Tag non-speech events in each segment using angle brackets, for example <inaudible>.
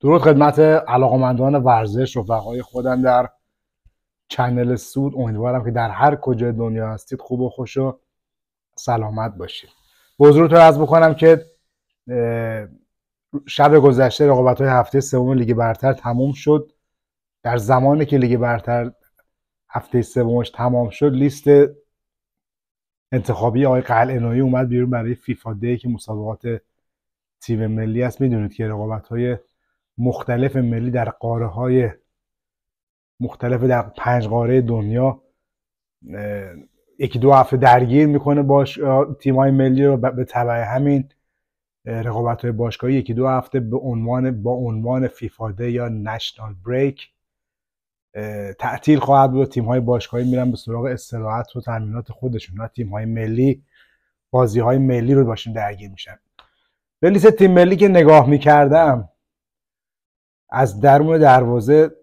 درود خدمت علاقمندان ورزش رفقای خودم در چنل سود امیدوارم که در هر کجای دنیا هستید خوب و خوش و سلامت باشید به رو از بکنم که شب گذشته رقابت های هفته سوم لیگ برتر تموم شد در زمانی که لیگ برتر هفته سومش تمام شد لیست انتخابی آقای قل اومد بیرون برای فیفا دی که مسابقات تیم ملی است میدونید که رقابت های مختلف ملی در قاره های مختلف در پنج قاره دنیا یکی دو هفته درگیر میکنه باش تیمای ملی رو به تبع همین رقابت های باشگاهی یکی دو هفته به عنوان با عنوان فیفاده یا نشنال بریک تعطیل خواهد بود تیم های باشگاهی میرن به سراغ استراحت و تمرینات خودشون نه تیم های ملی بازی های ملی رو باشون درگیر میشن به تیم ملی که نگاه میکردم از درون دروازه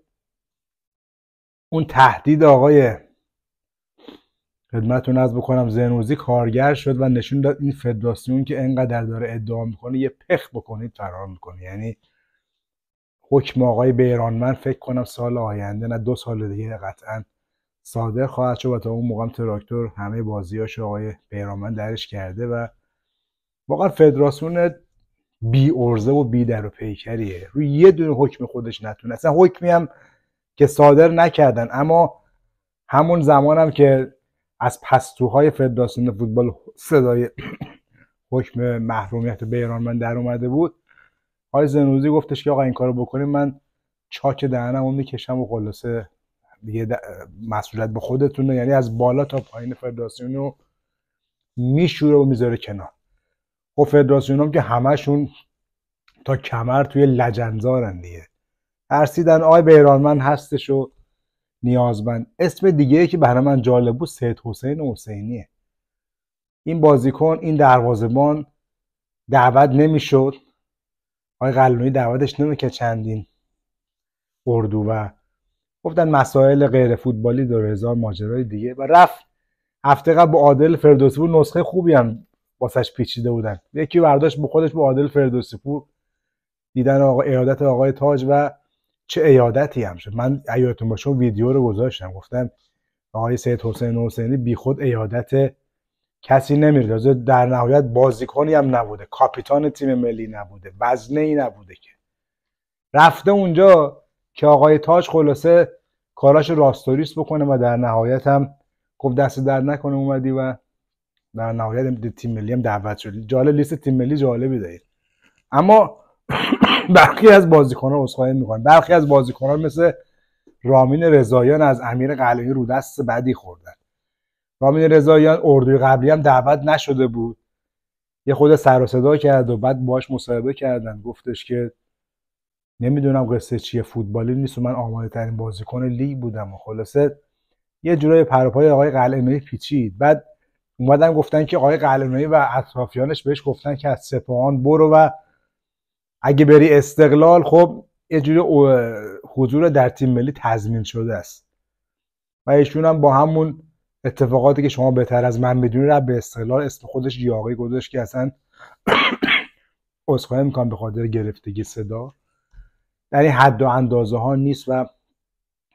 اون تهدید آقای خدمتتون از بکنم زنوزی کارگر شد و نشون داد این فدراسیون که انقدر داره ادعا میکنه یه پخ بکنید فرار میکنه یعنی حکم آقای من فکر کنم سال آینده نه دو سال دیگه قطعا صادر خواهد شد و تا اون موقع تراکتور همه بازیاش آقای من درش کرده و واقعا فدراسیون بی ارزه و بی در و پیکریه روی یه دونه حکم خودش نتونه اصلا حکمی هم که صادر نکردن اما همون زمانم که از پستوهای فدراسیون فوتبال صدای <coughs> حکم محرومیت بیران من در اومده بود آقای زنوزی گفتش که آقا این کارو بکنیم من چاک دهنم اون میکشم و خلاصه دیگه مسئولیت به خودتونه یعنی از بالا تا پایین فدراسیون رو میشوره و میذاره کنار خب فدراسیون هم که همشون تا کمر توی لجنزارن دیگه ترسیدن آی من هستش و نیازمند اسم دیگه که برای من جالب بود سید حسین حسینیه این بازیکن این دروازبان دعوت نمیشد آی قلونی دعوتش که چندین اردو و گفتن مسائل غیر فوتبالی داره هزار ماجرای دیگه و رفت هفته قبل با عادل فردوسی بود نسخه خوبی هم واسش پیچیده بودن یکی برداشت به خودش به عادل فردوسی پور دیدن آقا ایادت آقای تاج و چه ایادتی هم شد من ایادتون باشه ویدیو رو گذاشتم گفتم آقای سید حسین حسینی خود ایادت کسی نمیره در نهایت بازیکنی هم نبوده کاپیتان تیم ملی نبوده وزنه ای نبوده که رفته اونجا که آقای تاج خلاصه کاراش راستوریس بکنه و در نهایت هم گفت دست در نکنه اومدی و در نهایت تیم ملی هم دعوت شدی جالب لیست تیم ملی جالبی دارید اما <coughs> برخی از بازیکنان اسخای میکنن برخی از بازیکنان مثل رامین رضاییان از امیر قلعی رو دست بدی خوردن رامین رضاییان اردوی قبلی هم دعوت نشده بود یه خود سر و صدا کرد و بعد باش مصاحبه کردن گفتش که نمیدونم قصه چیه فوتبالی نیست و من آماده ترین بازیکن لیگ بودم و خلاصه یه جورای پروپای آقای قلعه پیچید بعد اومدن گفتن که آقای قلنویی و اطرافیانش بهش گفتن که از سپاهان برو و اگه بری استقلال خب یه جوری حضور در تیم ملی تضمین شده است و ایشون هم با همون اتفاقاتی که شما بهتر از من میدونی رو به استقلال اسم خودش یاقی گذاشت که اصلا <coughs> عذرخواهی میکنم به خاطر گرفتگی صدا در این حد و اندازه ها نیست و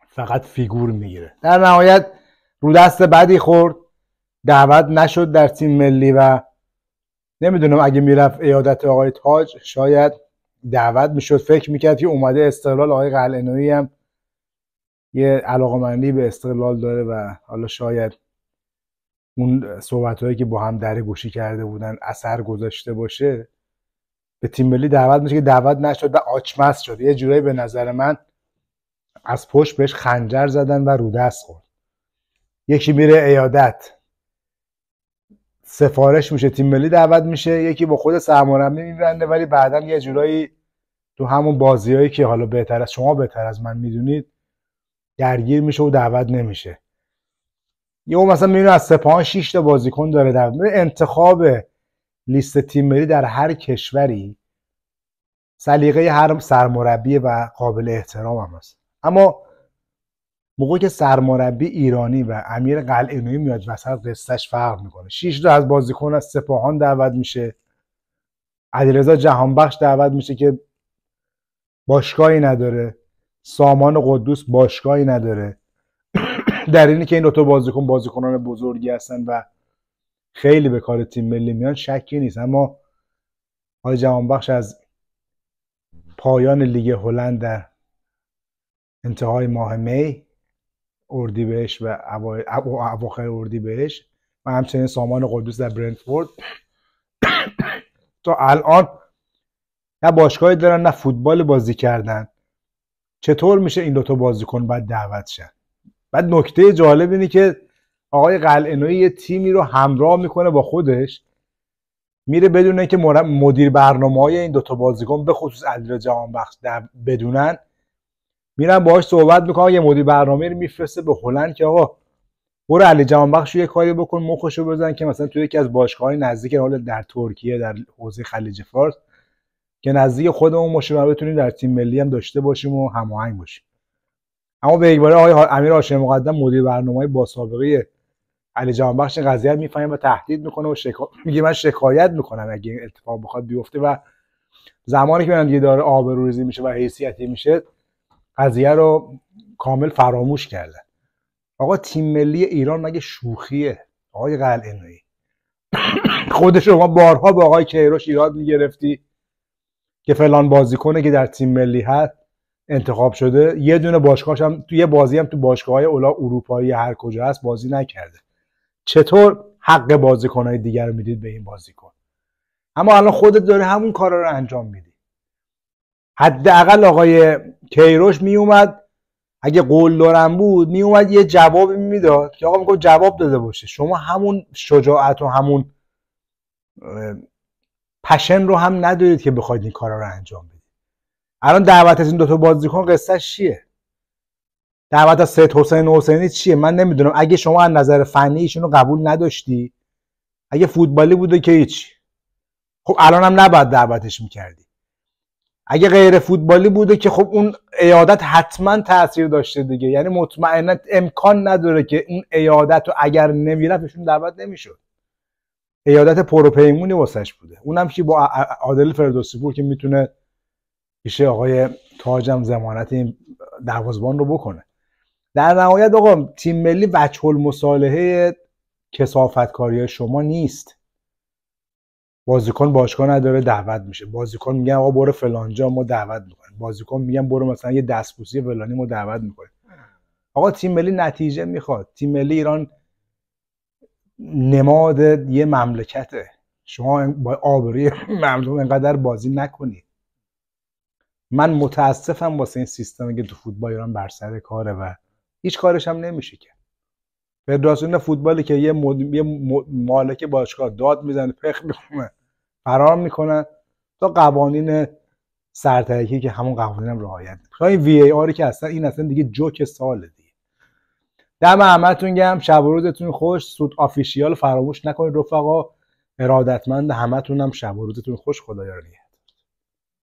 فقط فیگور میگیره در نهایت رو دست بدی خورد دعوت نشد در تیم ملی و نمیدونم اگه میرفت ایادت آقای تاج شاید دعوت میشد فکر میکرد که اومده استقلال آقای قلعنوی هم یه علاقمندی به استقلال داره و حالا شاید اون صحبت که با هم در گوشی کرده بودن اثر گذاشته باشه به تیم ملی دعوت میشه که دعوت نشد و آچمس شد یه جورایی به نظر من از پشت بهش خنجر زدن و رو دست خورد یکی میره ایادت سفارش میشه تیم ملی دعوت میشه یکی با خود سرمربی میبنده ولی بعدا یه جورایی تو همون بازیایی که حالا بهتر از شما بهتر از من میدونید درگیر میشه و دعوت نمیشه اون مثلا میبینه از سپاهان 6 تا بازیکن داره در انتخاب لیست تیم ملی در هر کشوری سلیقه هر سرمربی و قابل احترام هم هست اما موقعی که سرمربی ایرانی و امیر نویی میاد وسط قصهش فرق میکنه شیش تا از بازیکن از سپاهان دعوت میشه علیرضا جهانبخش دعوت میشه که باشگاهی نداره سامان قدوس باشگاهی نداره <coughs> در اینی که این دو بازیکن بازیکنان بزرگی هستن و خیلی به کار تیم ملی میان شکی نیست اما حال جهانبخش از پایان لیگ هلند در انتهای ماه می بهش و اواخر بهش و همچنین سامان قدوس در برنتفورد تا الان نه باشگاهی دارن نه فوتبال بازی کردن چطور میشه این دوتا بازیکن بعد دعوت شن بعد نکته جالب اینه که آقای قلعه‌نویی یه تیمی رو همراه میکنه با خودش میره بدونه که مدیر برنامه های این دوتا بازیکن به خصوص علیرضا بخش بدونن میرن باهاش صحبت میکنن یه مدیر برنامه رو میفرسته به هلند که آقا برو علی جهان یه کاری بکن مخشو بزن که مثلا توی یکی از باشگاه‌های نزدیک حال در ترکیه در حوزه خلیج فارس که نزدیک خودمون ما بتونیم در تیم ملی هم داشته باشیم و هماهنگ باشیم اما به یک آقای امیر هاشم مقدم مدیر برنامه با سابقه علی جهان بخش قضیه میفهمه و تهدید میکنه و شکا... میگه من شکایت میکنم اگه اتفاق بخواد بیفته و زمانی که من دیگه داره آبروریزی میشه و حیثیتی میشه قضیه رو کامل فراموش کردن آقا تیم ملی ایران مگه شوخیه آقای نوی خود شما بارها به آقای کیروش ایراد میگرفتی که فلان بازیکنه که در تیم ملی هست انتخاب شده یه دونه باشگاهش هم تو یه بازی هم تو باشگاه های اولا اروپایی هر کجا هست بازی نکرده چطور حق بازیکنهای دیگر رو میدید به این بازیکن اما الان خودت داره همون کارا رو انجام میدی حداقل آقای کیروش میومد اگه قول دارم بود میومد یه جوابی میداد که آقا میگفت جواب داده باشه شما همون شجاعت و همون پشن رو هم ندارید که بخواید این کارا رو انجام بدید الان دعوت از این دوتا بازیکن قصهش چیه دعوت از سید حسین حسینی چیه من نمیدونم اگه شما از نظر فنی ایشون رو قبول نداشتی اگه فوتبالی بوده که هیچ خب الان هم نباید دعوتش میکردی اگه غیر فوتبالی بوده که خب اون ایادت حتما تاثیر داشته دیگه یعنی مطمئنا امکان نداره که اون ایادت رو اگر نمیرفتشون دعوت نمیشد ایادت پروپیمونی واسش بوده اونم که با عادل فردوسی پور که میتونه پیش آقای تاجم زمانت این دروازبان رو بکنه در نهایت آقا تیم ملی وجه المصالحه کسافتکاری شما نیست بازیکن باشگاه نداره دعوت میشه بازیکن میگن آقا برو فلانجا ما دعوت میکنیم بازیکن میگن برو مثلا یه دستپوسی فلانی ما دعوت میکنیم آقا تیم ملی نتیجه میخواد تیم ملی ایران نماد یه مملکته شما با آبروی <laughs> مردم انقدر بازی نکنید من متاسفم واسه این سیستمی که تو فوتبال ایران بر سر کاره و هیچ کارش هم نمیشه که فدراسیون فوتبالی که یه, مد... مالک باشگاه داد میزنه پخ میکنه فرار میکنن تا قوانین سرترکی که همون قوانین هم رعایت خب این وی ای آری که اصلا این اصلا دیگه جوک ساله دیگه دم همتون گم شب و روزتون خوش سود آفیشیال فراموش نکنید رفقا ارادتمند همتون هم شب و روزتون خوش خدایا